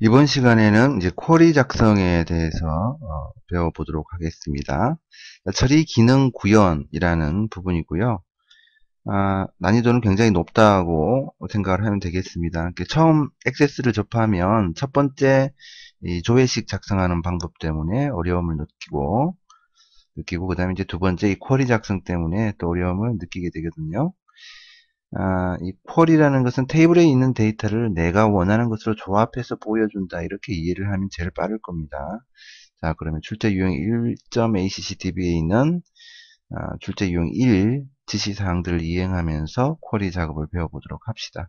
이번 시간에는 이제 쿼리 작성에 대해서 어, 배워보도록 하겠습니다. 처리 기능 구현이라는 부분이고요. 아, 난이도는 굉장히 높다고 생각을 하면 되겠습니다. 처음 액세스를 접하면 첫 번째 조회식 작성하는 방법 때문에 어려움을 느끼고 느끼고 그 다음에 이제 두 번째 이 쿼리 작성 때문에 또 어려움을 느끼게 되거든요. 아, 이 폴이라는 것은 테이블에 있는 데이터를 내가 원하는 것으로 조합해서 보여준다 이렇게 이해를 하면 제일 빠를 겁니다 자 그러면 출제 유형 1.accdb에 있는 아, 출제 유형 1 지시사항들을 이행하면서 쿼리 작업을 배워보도록 합시다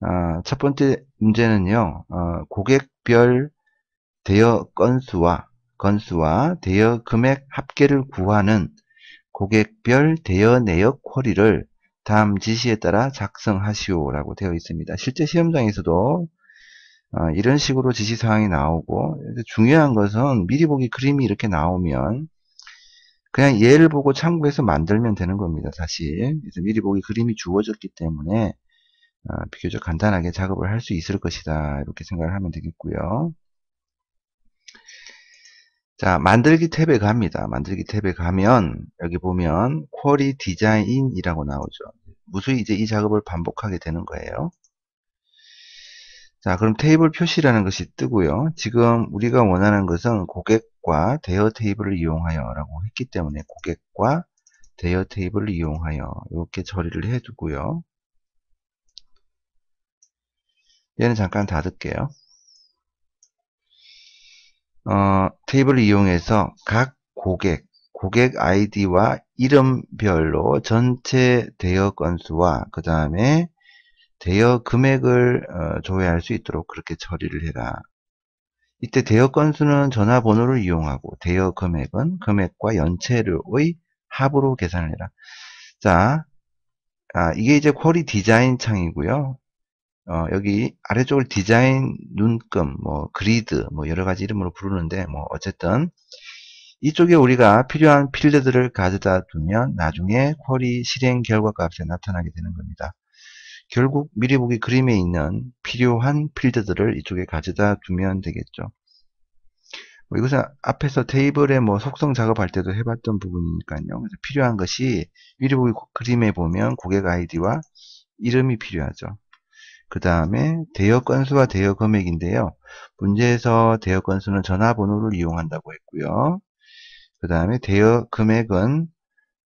아, 첫 번째 문제는요 아, 고객별 대여 건수와 건수와 대여 금액 합계를 구하는 고객별 대여 내역 쿼리를 다음 지시에 따라 작성하시오라고 되어 있습니다. 실제 시험장에서도 어, 이런 식으로 지시사항이 나오고 중요한 것은 미리 보기 그림이 이렇게 나오면 그냥 예를 보고 참고해서 만들면 되는 겁니다. 사실 그래서 미리 보기 그림이 주어졌기 때문에 어, 비교적 간단하게 작업을 할 수 있을 것이다 이렇게 생각을 하면 되겠고요. 자, 만들기 탭에 갑니다. 만들기 탭에 가면 여기 보면 쿼리 디자인이라고 나오죠. 무수히 이제 이 작업을 반복하게 되는 거예요. 자, 그럼 테이블 표시라는 것이 뜨고요. 지금 우리가 원하는 것은 고객과 대여 테이블을 이용하여라고 했기 때문에 고객과 대여 테이블을 이용하여 이렇게 처리를 해두고요. 얘는 잠깐 닫을게요. 어, 테이블을 이용해서 각 고객, 고객 아이디와 이름별로 전체 대여 건수와 그 다음에 대여 금액을 어, 조회할 수 있도록 그렇게 처리를 해라. 이때 대여 건수는 전화번호를 이용하고 대여 금액은 금액과 연체료의 합으로 계산을 해라. 자, 아, 이게 이제 쿼리 디자인 창이고요. 어, 여기 아래쪽을 디자인 눈금, 뭐 그리드, 뭐 여러 가지 이름으로 부르는데 뭐 어쨌든 이쪽에 우리가 필요한 필드들을 가져다 두면 나중에 쿼리 실행 결과 값에 나타나게 되는 겁니다. 결국 미리 보기 그림에 있는 필요한 필드들을 이쪽에 가져다 두면 되겠죠. 뭐 이것은 앞에서 테이블에뭐 속성 작업할 때도 해봤던 부분이니까요. 필요한 것이 미리 보기 그림에 보면 고객 아이디와 이름이 필요하죠. 그 다음에 대여 건수와 대여 금액인데요. 문제에서 대여 건수는 전화번호를 이용한다고 했고요. 그 다음에 대여 금액은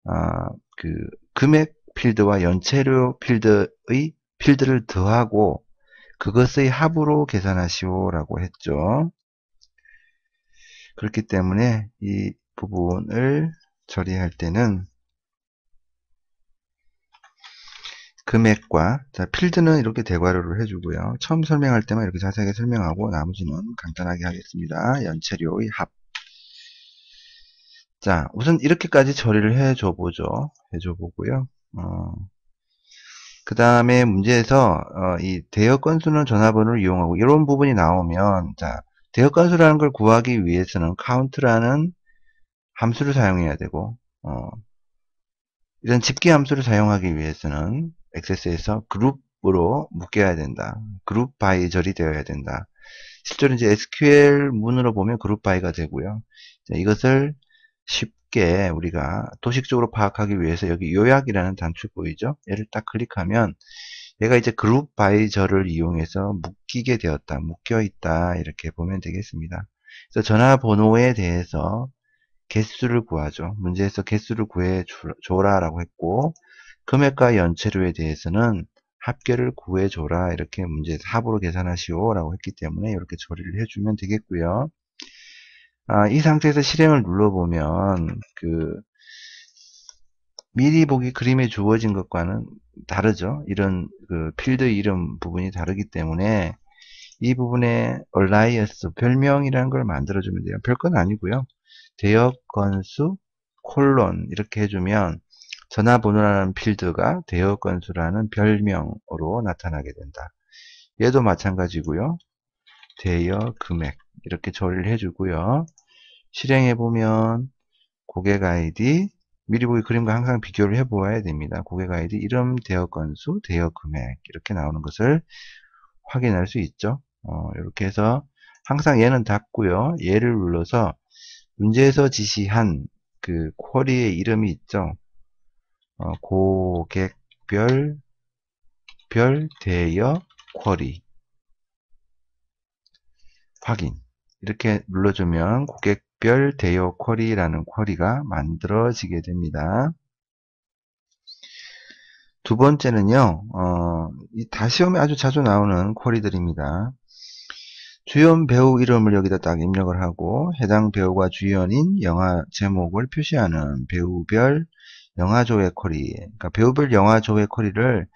아, 그 금액 필드와 연체료 필드의 필드를 더하고 그것의 합으로 계산하시오라고 했죠. 그렇기 때문에 이 부분을 처리할 때는 금액과 자, 필드는 이렇게 대괄호를 해주고요. 처음 설명할 때만 이렇게 자세하게 설명하고 나머지는 간단하게 하겠습니다. 연체료의 합. 자, 우선 이렇게까지 처리를 해줘 보죠. 해줘 보고요. 어, 그 다음에 문제에서 어, 이대여 건수는 전화번호를 이용하고 이런 부분이 나오면 자, 대여 건수라는 걸 구하기 위해서는 count라는 함수를 사용해야 되고 어, 이런 집계 함수를 사용하기 위해서는 액세스에서 그룹으로 묶여야 된다. 그룹 바이 절이 되어야 된다. 실제로 이제 SQL 문으로 보면 그룹 바이가 되고요. 이것을 쉽게 우리가 도식적으로 파악하기 위해서 여기 요약이라는 단축 보이죠? 얘를 딱 클릭하면 얘가 이제 그룹 바이 절을 이용해서 묶이게 되었다. 묶여 있다. 이렇게 보면 되겠습니다. 그래서 전화번호에 대해서 개수를 구하죠. 문제에서 개수를 구해 줘라라고 했고 금액과 연체료에 대해서는 합계를 구해줘라 이렇게 문제 4부로 계산하시오 라고 했기 때문에 이렇게 처리를 해주면 되겠고요 아, 이 상태에서 실행을 눌러보면 그 미리 보기 그림에 주어진 것과는 다르죠 이런 그 필드 이름 부분이 다르기 때문에 이 부분에 얼라이어스 별명이라는 걸 만들어 주면 돼요 별건 아니고요 대역 건수 콜론 이렇게 해주면 전화번호라는 필드가 대여 건수라는 별명으로 나타나게 된다. 얘도 마찬가지고요. 대여 금액 이렇게 처리를 해주고요. 실행해 보면 고객 아이디 미리 보기 그림과 항상 비교를 해 보아야 됩니다. 고객 아이디 이름 대여 건수 대여 금액 이렇게 나오는 것을 확인할 수 있죠. 어, 이렇게 해서 항상 얘는 닫고요. 얘를 눌러서 문제에서 지시한 그 쿼리의 이름이 있죠. 어, 고객별 별 대여 쿼리 확인 이렇게 눌러주면 고객별 대여 쿼리라는 쿼리가 만들어지게 됩니다. 두 번째는요, 어, 다시험에 아주 자주 나오는 쿼리들입니다. 주연 배우 이름을 여기다 딱 입력을 하고 해당 배우가 주연인 영화 제목을 표시하는 배우별 영화 조회 쿼리, 그러니까 배우별 영화 조회 쿼리를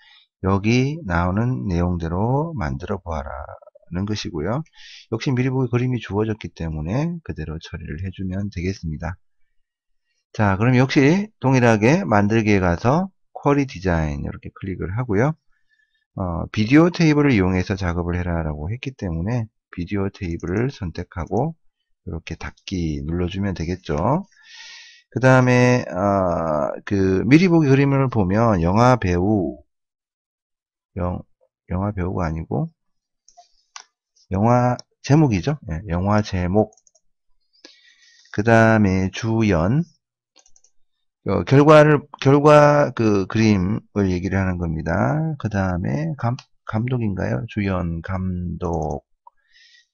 여기 나오는 내용대로 만들어 보아라는 것이고요. 역시 미리 보기 그림이 주어졌기 때문에 그대로 처리를 해주면 되겠습니다. 자, 그럼 역시 동일하게 만들기에 가서 쿼리 디자인 이렇게 클릭을 하고요. 어, 비디오 테이블을 이용해서 작업을 해라라고 했기 때문에 비디오 테이블을 선택하고 이렇게 닫기 눌러주면 되겠죠. 그 다음에 아, 그 미리 보기 그림을 보면 영화 배우 영, 영화 배우가 아니고 영화 제목이죠. 예, 영화 제목 그 다음에 주연 어, 결과를 결과 그 그림을 얘기를 하는 겁니다. 그 다음에 감독인가요? 주연 감독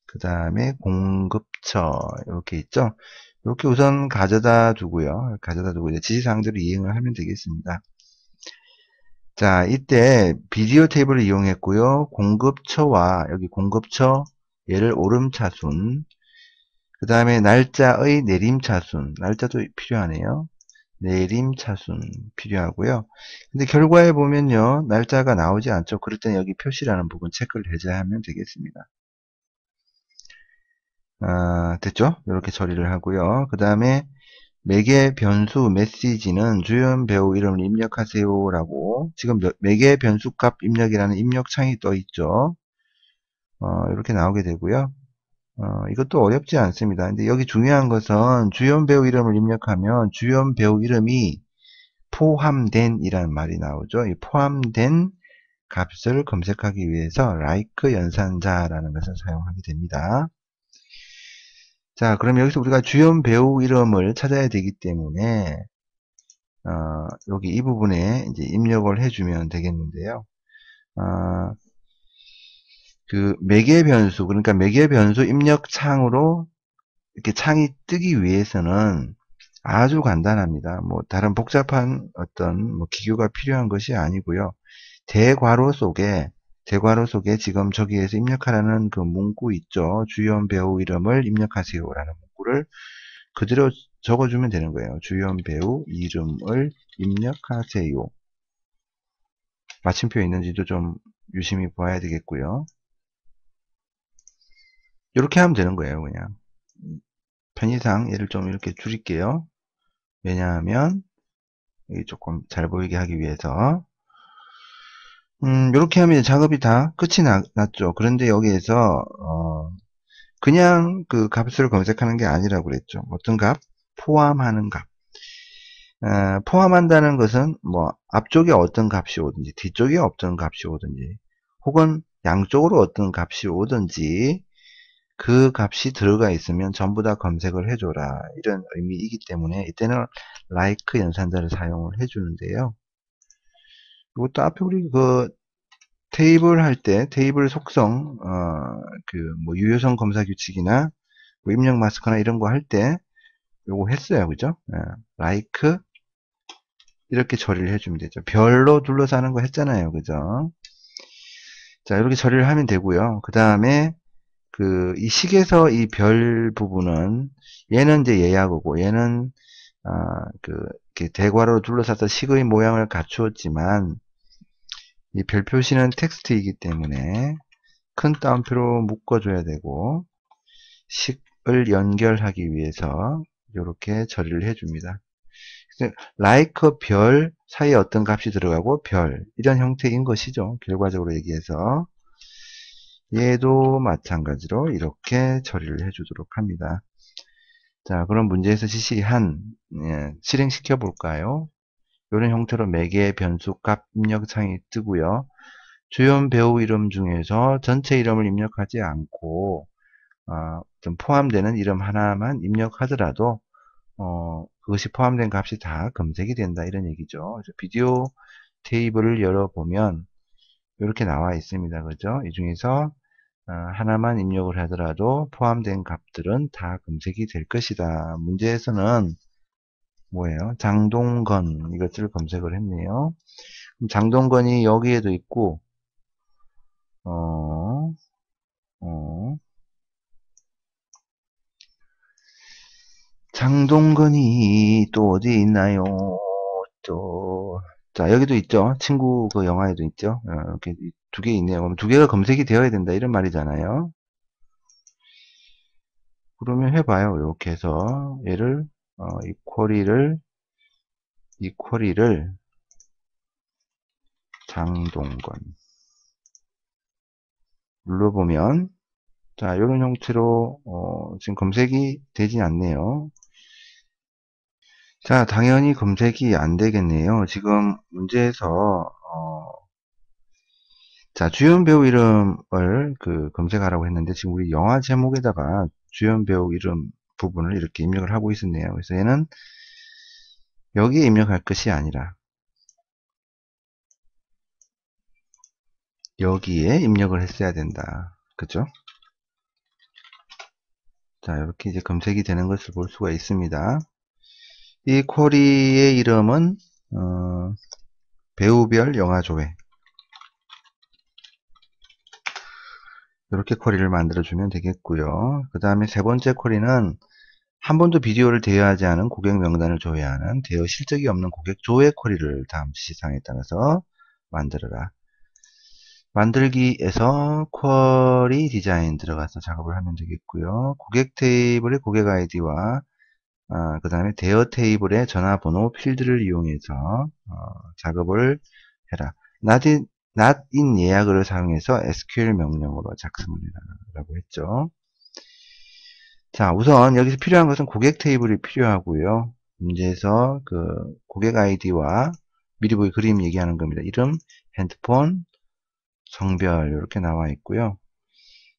그 다음에 공급처 이렇게 있죠. 이렇게 우선 가져다 두고요. 가져다 두고 이제 지시사항대로 이행을 하면 되겠습니다. 자, 이때 비디오 테이블을 이용했고요. 공급처와 여기 공급처 얘를 오름차순 그 다음에 날짜의 내림차순 날짜도 필요하네요. 내림차순 필요하고요. 근데 결과에 보면요. 날짜가 나오지 않죠. 그럴 땐 여기 표시라는 부분 체크를 해제하면 되겠습니다. 아, 됐죠? 이렇게 처리를 하고요. 그 다음에 매개 변수 메시지는 주연 배우 이름을 입력하세요 라고 지금 매개 변수 값 입력이라는 입력창이 떠 있죠 어, 이렇게 나오게 되고요 어, 이것도 어렵지 않습니다 근데 여기 중요한 것은 주연 배우 이름을 입력하면 주연 배우 이름이 포함된 이라는 말이 나오죠 이 포함된 값을 검색하기 위해서 like 연산자라는 것을 사용하게 됩니다 자, 그럼 여기서 우리가 주연 배우 이름을 찾아야 되기 때문에 어, 여기 이 부분에 이제 입력을 해주면 되겠는데요. 어, 그 매개 변수 그러니까 매개 변수 입력 창으로 이렇게 창이 뜨기 위해서는 아주 간단합니다. 뭐 다른 복잡한 어떤 뭐 기교가 필요한 것이 아니고요. 대괄호 속에 제괄호 속에 지금 저기에서 입력하라는 그 문구 있죠. 주연 배우 이름을 입력하세요라는 문구를 그대로 적어주면 되는 거예요. 주연 배우 이름을 입력하세요. 마침표 있는지도 좀 유심히 봐야 되겠고요. 이렇게 하면 되는 거예요. 그냥 편의상 얘를 좀 이렇게 줄일게요. 왜냐하면 조금 잘 보이게 하기 위해서 음, 이렇게 하면 작업이 다 끝이 나, 났죠. 그런데 여기에서 어, 그냥 그 값을 검색하는 게 아니라고 그랬죠. 어떤 값? 포함하는 값. 어, 포함한다는 것은 뭐 앞쪽에 어떤 값이 오든지 뒤쪽에 어떤 값이 오든지 혹은 양쪽으로 어떤 값이 오든지 그 값이 들어가 있으면 전부 다 검색을 해줘라 이런 의미이기 때문에 이때는 like 연산자를 사용을 해주는데요 이것도 앞에 우리 그 테이블 할 때 테이블 속성 어, 그뭐 유효성 검사 규칙이나 뭐 입력 마스크나 이런 거 할 때 요거 했어요 그죠 예. like 이렇게 처리를 해주면 되죠 별로 둘러서 하는 거 했잖아요 그죠 자 이렇게 처리를 하면 되고요 그 다음에 그 이 식에서 이 별 부분은 얘는 이제 예약어고 얘는 아, 그 이렇게 대괄호 둘러쌌던 식의 모양을 갖추었지만 이별 표시는 텍스트이기 때문에 큰 따옴표로 묶어줘야 되고 식을 연결하기 위해서 이렇게 처리를 해줍니다. 라이크 like 별 사이에 어떤 값이 들어가고 별 이런 형태인 것이죠. 결과적으로 얘기해서 얘도 마찬가지로 이렇게 처리를 해주도록 합니다. 자, 그런 문제에서 지시한 예, 실행시켜 볼까요? 이런 형태로 매개 변수값 입력 창이 뜨고요. 주연 배우 이름 중에서 전체 이름을 입력하지 않고 어, 좀 포함되는 이름 하나만 입력하더라도 어, 그것이 포함된 값이 다 검색이 된다 이런 얘기죠. 비디오 테이블을 열어보면 이렇게 나와 있습니다. 그죠? 이 중에서 어, 하나만 입력을 하더라도 포함된 값들은 다 검색이 될 것이다. 문제에서는 뭐예요? 장동건 이것들을 검색을 했네요. 장동건이 여기에도 있고 어, 어, 장동건이 또어디 있나요? 또, 자, 여기도 있죠? 친구 그 영화에도 있죠? 어, 이렇게 두개 있네요. 그럼 두 개가 검색이 되어야 된다. 이런 말이잖아요. 그러면 해봐요. 이렇게 해서 얘를 어, 이 쿼리를 이 쿼리를 장동건 눌러보면 자 이런 형태로 어, 지금 검색이 되지 않네요. 자 당연히 검색이 안 되겠네요. 지금 문제에서 어, 자, 주연 배우 이름을 그 검색하라고 했는데 지금 우리 영화 제목에다가 주연 배우 이름 부분을 이렇게 입력을 하고 있었네요. 그래서 얘는 여기에 입력할 것이 아니라 여기에 입력을 했어야 된다. 그쵸 자, 이렇게 이제 검색이 되는 것을 볼 수가 있습니다. 이 쿼리의 이름은 어, 배우별 영화 조회 이렇게 쿼리를 만들어주면 되겠고요. 그 다음에 세 번째 쿼리는 한 번도 비디오를 대여하지 않은 고객 명단을 조회하는 대여 실적이 없는 고객 조회 쿼리를 다음 시사에 따라서 만들어라. 만들기에서 쿼리 디자인 들어가서 작업을 하면 되겠고요. 고객 테이블의 고객 아이디와 아, 어, 그 다음에 대여 테이블의 전화번호 필드를 이용해서 어, 작업을 해라. not in 예약을 사용해서 SQL 명령으로 작성을 해라라고 했죠. 자, 우선 여기서 필요한 것은 고객 테이블이 필요하고요. 문제에서 그 고객 아이디와 미리 보기 그림 얘기하는 겁니다. 이름, 핸드폰, 성별 이렇게 나와 있고요.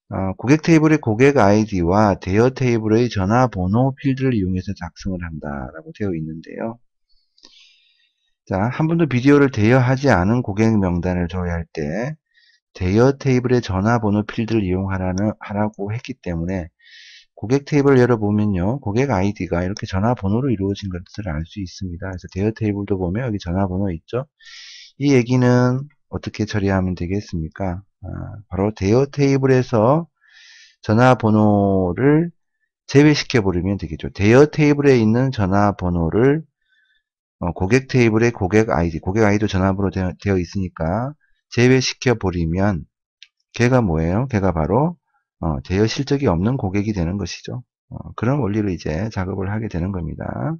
어, 고객 테이블의 고객 아이디와 대여 테이블의 전화번호 필드를 이용해서 작성을 한다라고 되어 있는데요. 자, 한 번도 비디오를 대여하지 않은 고객 명단을 조회할 때 대여 테이블의 전화번호 필드를 이용하라고 했기 때문에 고객 테이블을 열어보면요. 고객 아이디가 이렇게 전화번호로 이루어진 것을 알 수 있습니다. 그래서 대여 테이블도 보면 여기 전화번호 있죠. 이 얘기는 어떻게 처리하면 되겠습니까? 아, 바로 대여 테이블에서 전화번호를 제외시켜 버리면 되겠죠. 대여 테이블에 있는 전화번호를 어, 고객 테이블에 고객 아이디, 고객 아이도 전압으로 되, 되어 있으니까 제외시켜 버리면 걔가 뭐예요? 걔가 바로 어, 대여 실적이 없는 고객이 되는 것이죠. 어, 그런 원리로 이제 작업을 하게 되는 겁니다.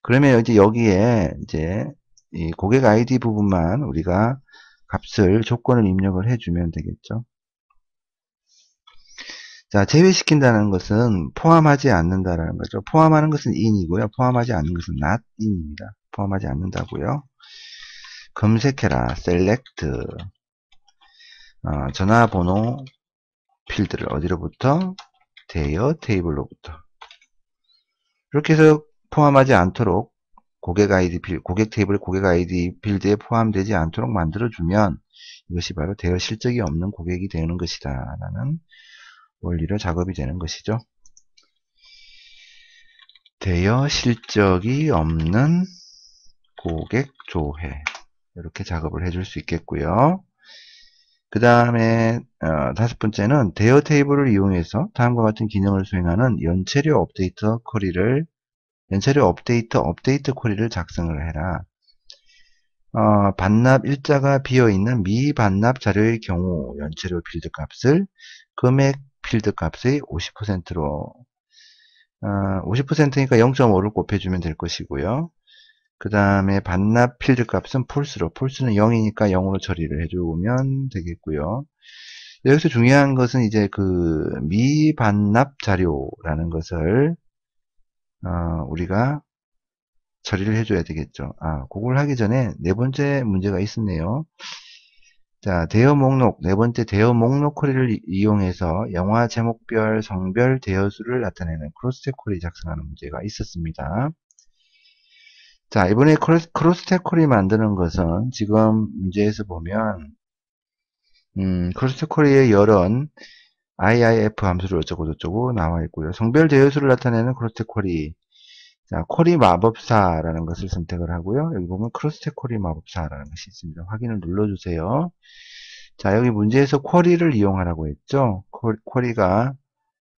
그러면 이제 여기에 이제 이 고객 아이디 부분만 우리가 값을 조건을 입력을 해주면 되겠죠. 자, 제외시킨다는 것은 포함하지 않는다라는 거죠. 포함하는 것은 in이고요. 포함하지 않는 것은 not in입니다. 포함하지 않는다고요. 검색해라. select 어, 전화번호 필드를 어디로부터? 대여 테이블로부터 이렇게 해서 포함하지 않도록 고객 아이디 필 고객 테이블 고객 아이디 필드에 포함되지 않도록 만들어주면 이것이 바로 대여 실적이 없는 고객이 되는 것이다 라는 원리로 작업이 되는 것이죠. 대여 실적이 없는 고객 조회 이렇게 작업을 해줄 수 있겠고요. 그 다음에 어, 다섯 번째는 대여 테이블을 이용해서 다음과 같은 기능을 수행하는 연체료 업데이터 쿼리를 연체료 업데이터 업데이트 쿼리를 작성을 해라. 어, 반납 일자가 비어있는 미반납 자료의 경우 연체료 필드 값을 금액 필드 값의 50%로 50%니까 0.5를 곱해주면 될 것이고요. 그 다음에 반납 필드 값은 폴스로 폴스는 0이니까 0으로 처리를 해주면 되겠고요. 여기서 중요한 것은 이제 그 미반납 자료라는 것을 어, 우리가 처리를 해줘야 되겠죠. 아, 그걸 하기 전에 네 번째 문제가 있었네요. 자, 대여 목록, 네 번째 대여 목록 쿼리를 이용해서 영화 제목별 성별 대여수를 나타내는 크로스텍 코리 작성하는 문제가 있었습니다. 자, 이번에 크로스텍 코리 만드는 것은 지금 문제에서 보면 음, 크로스텍 코리의 열은 IIF 함수를 어쩌고 저쩌고 나와 있고요. 성별 대여수를 나타내는 크로스텍 코리 자, 코리 마법사라는 것을 선택을 하고요. 여기 보면 크로스테 코리 마법사라는 것이 있습니다. 확인을 눌러주세요. 자, 여기 문제에서 쿼리를 이용하라고 했죠. 쿼리가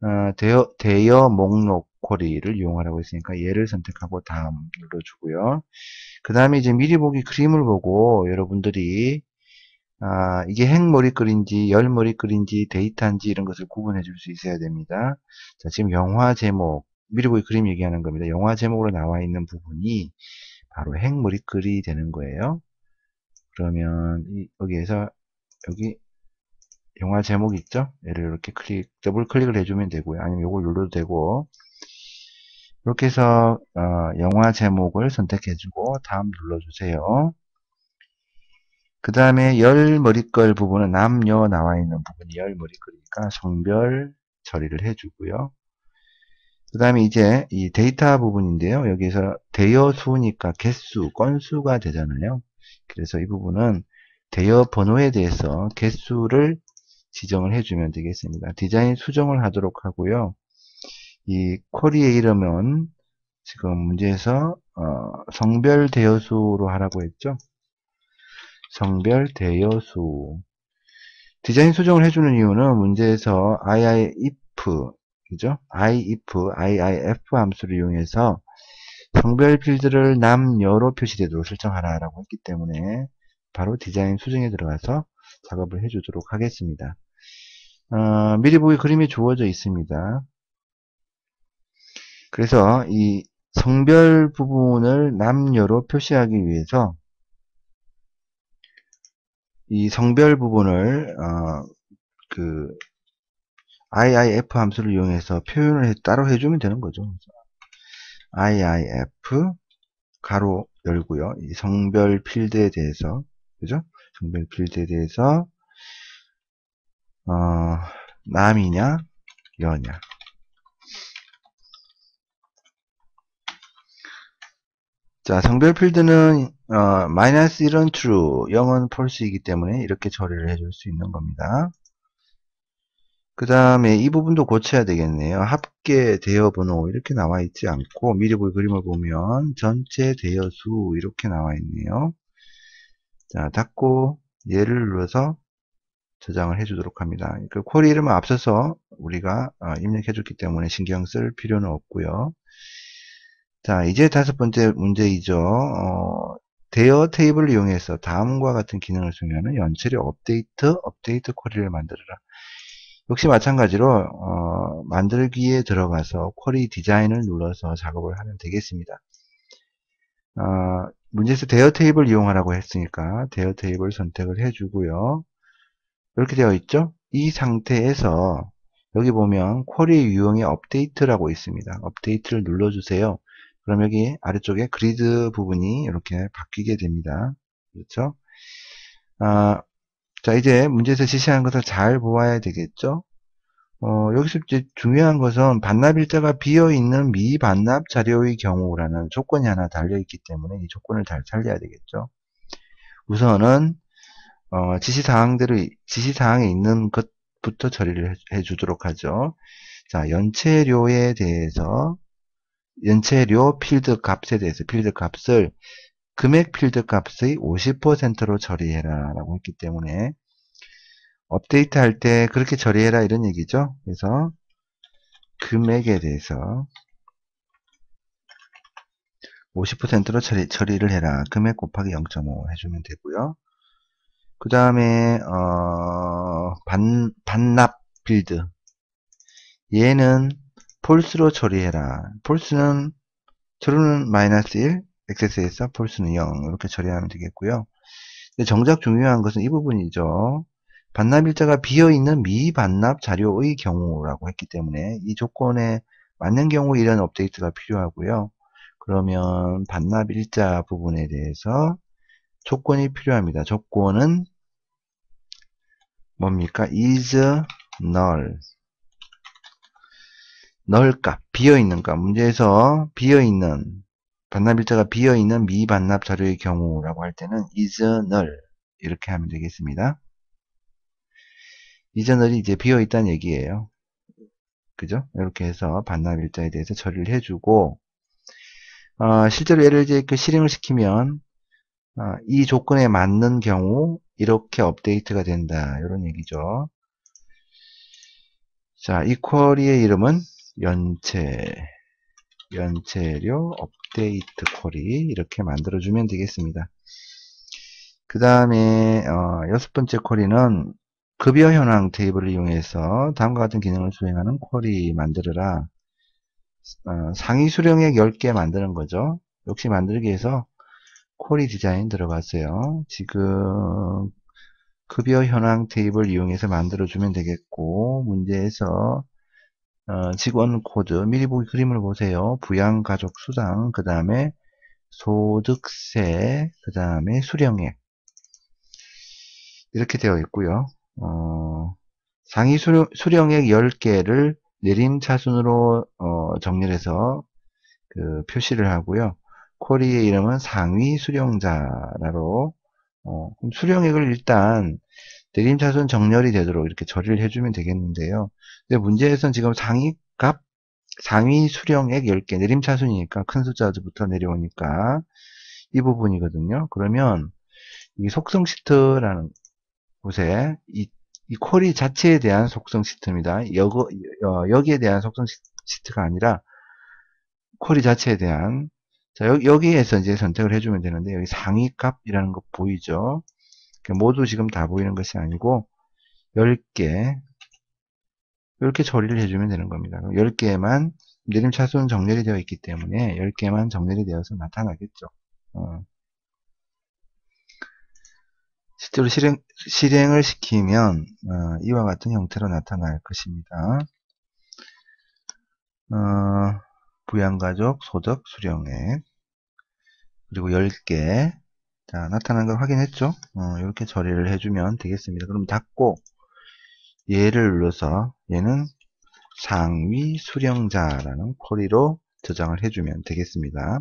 어, 대여, 대여 목록 쿼리를 이용하라고 했으니까 얘를 선택하고 다음 눌러주고요. 그 다음에 이제 미리 보기 그림을 보고 여러분들이 아, 이게 행머리 글인지 열머리 글인지 데이터인지 이런 것을 구분해 줄 수 있어야 됩니다. 자, 지금 영화 제목 미리보이 그림 얘기하는 겁니다. 영화 제목으로 나와 있는 부분이 바로 핵머리글이 되는 거예요. 그러면 이, 여기에서 여기 영화 제목 있죠? 얘를 이렇게 클릭, 더블 클릭을 해주면 되고요. 아니면 이걸 눌러도 되고 이렇게 해서 어, 영화 제목을 선택해주고 다음 눌러주세요. 그 다음에 열 머리글 부분은 남녀 나와 있는 부분이 열 머리글이니까 성별 처리를 해주고요. 그 다음에 이제 이 데이터 부분인데요. 여기서 대여 수니까 개수, 건수가 되잖아요. 그래서 이 부분은 대여 번호에 대해서 개수를 지정을 해주면 되겠습니다. 디자인 수정을 하도록 하고요. 이 쿼리에 이러면 지금 문제에서 어, 성별 대여수로 하라고 했죠. 성별 대여수 디자인 수정을 해주는 이유는 문제에서 i i if 그죠? if, iif 함수를 이용해서 성별 필드를 남녀로 표시되도록 설정하라라고 했기 때문에 바로 디자인 수정에 들어가서 작업을 해주도록 하겠습니다. 어, 미리 보기 그림이 주어져 있습니다. 그래서 이 성별 부분을 남녀로 표시하기 위해서 이 성별 부분을 어, 그 IIF 함수를 이용해서 표현을 해, 따로 해주면 되는 거죠. IIF 가로 열고요. 이 성별 필드에 대해서 그죠? 성별 필드에 대해서 어, 남이냐 여냐 자 성별 필드는 어, 마이너스 어, 1은 true 0은 false이기 때문에 이렇게 처리를 해줄 수 있는 겁니다. 그 다음에 이 부분도 고쳐야 되겠네요. 합계 대여 번호 이렇게 나와 있지 않고 미리 볼 그림을 보면 전체 대여수 이렇게 나와 있네요. 자, 닫고 얘를 눌러서 저장을 해주도록 합니다. 그 쿼리 이름은 앞서서 우리가 어, 입력해줬기 때문에 신경 쓸 필요는 없고요. 자, 이제 다섯 번째 문제이죠. 어, 대여 테이블을 이용해서 다음과 같은 기능을 수행하는 연체의 업데이트, 업데이트 쿼리를 만들어라. 역시 마찬가지로 어, 만들기에 들어가서 쿼리 디자인을 눌러서 작업을 하면 되겠습니다. 어, 문제에서 대여 테이블 이용하라고 했으니까 대여 테이블 선택을 해주고요. 이렇게 되어 있죠? 이 상태에서 여기 보면 쿼리 유형이 업데이트라고 있습니다. 업데이트를 눌러주세요. 그럼 여기 아래쪽에 그리드 부분이 이렇게 바뀌게 됩니다. 그렇죠? 아, 자, 이제 문제에서 지시한 것을 잘 보아야 되겠죠? 어, 여기서 이제 중요한 것은 반납일자가 비어있는 미반납 자료의 경우라는 조건이 하나 달려있기 때문에 이 조건을 잘 살려야 되겠죠. 우선은 어, 지시사항대로 지시사항에 있는 것부터 처리를 해, 주도록 하죠. 자, 연체료에 대해서 연체료 필드 값에 대해서 필드 값을 금액 필드 값의 50%로 처리해라 라고 했기 때문에 업데이트 할 때 그렇게 처리해라 이런 얘기죠. 그래서 금액에 대해서 50%로 처리, 처리를 해라. 금액 곱하기 0.5 해주면 되고요. 그 다음에 어, 반, 납 필드 얘는 폴스로 처리해라. 폴스는 저루는 마이너스 1, 액세스에서 폴 e 는0 이렇게 처리하면 되겠고요. 정작 중요한 것은 이 부분이죠. 반납일자가 비어있는 미반납 자료의 경우라고 했기 때문에 이 조건에 맞는 경우 이런 업데이트가 필요하고요. 그러면 반납일자 부분에 대해서 조건이 필요합니다. 조건은 뭡니까? is null null 값, 비어있는 값 문제에서 비어있는 반납 일자가 비어있는 미반납 자료의 경우라고 할 때는 is null 이렇게 하면 되겠습니다. is null이 이제 비어있다는 얘기예요. 그죠? 이렇게 해서 반납 일자에 대해서 처리를 해주고 어, 실제로 얘를 이제 그 실행을 시키면 어, 이 조건에 맞는 경우 이렇게 업데이트가 된다 이런 얘기죠. 자, 이 쿼리의 이름은 연체 연체료 업데이트 쿼리 이렇게 만들어주면 되겠습니다. 그 다음에 어, 여섯 번째 쿼리는 급여 현황 테이블을 이용해서 다음과 같은 기능을 수행하는 쿼리 만들어라. 어, 상위 수령액 10개 만드는 거죠. 역시 만들기 위해서 쿼리 디자인 들어갔어요. 지금 급여 현황 테이블 이용해서 만들어주면 되겠고 문제에서 어, 직원 코드 미리 보기 그림을 보세요. 부양가족 수당, 그 다음에 소득세, 그 다음에 수령액 이렇게 되어 있고요. 어, 상위 수령, 수령액 10개를 내림차순으로 어, 정렬해서 그 표시를 하고요. 쿼리의 이름은 상위 수령자라로 어, 수령액을 일단 내림차순 정렬이 되도록 이렇게 처리를 해주면 되겠는데요. 근데 문제에서는 지금 상위 값, 상위 수령액 10개, 내림차순이니까 큰 숫자부터 내려오니까 이 부분이거든요. 그러면 이 속성 시트라는 곳에 이, 이 쿼리 자체에 대한 속성 시트입니다. 여거, 여기에 대한 속성 시트가 아니라 쿼리 자체에 대한 자, 여, 여기에서 이제 선택을 해주면 되는데 여기 상위 값이라는 거 보이죠? 모두 지금 다 보이는 것이 아니고 10개 이렇게 처리를 해주면 되는 겁니다. 10개만 내림 차수는 정렬이 되어 있기 때문에 10개만 정렬이 되어서 나타나겠죠. 어. 실제로 실행, 실행을 시키면 어, 이와 같은 형태로 나타날 것입니다. 어, 부양가족 소득 수령액 그리고 10개 자, 나타난 걸 확인했죠? 어, 이렇게 처리를 해주면 되겠습니다. 그럼 닫고 얘를 눌러서 얘는 상위 수령자라는 쿼리로 저장을 해주면 되겠습니다.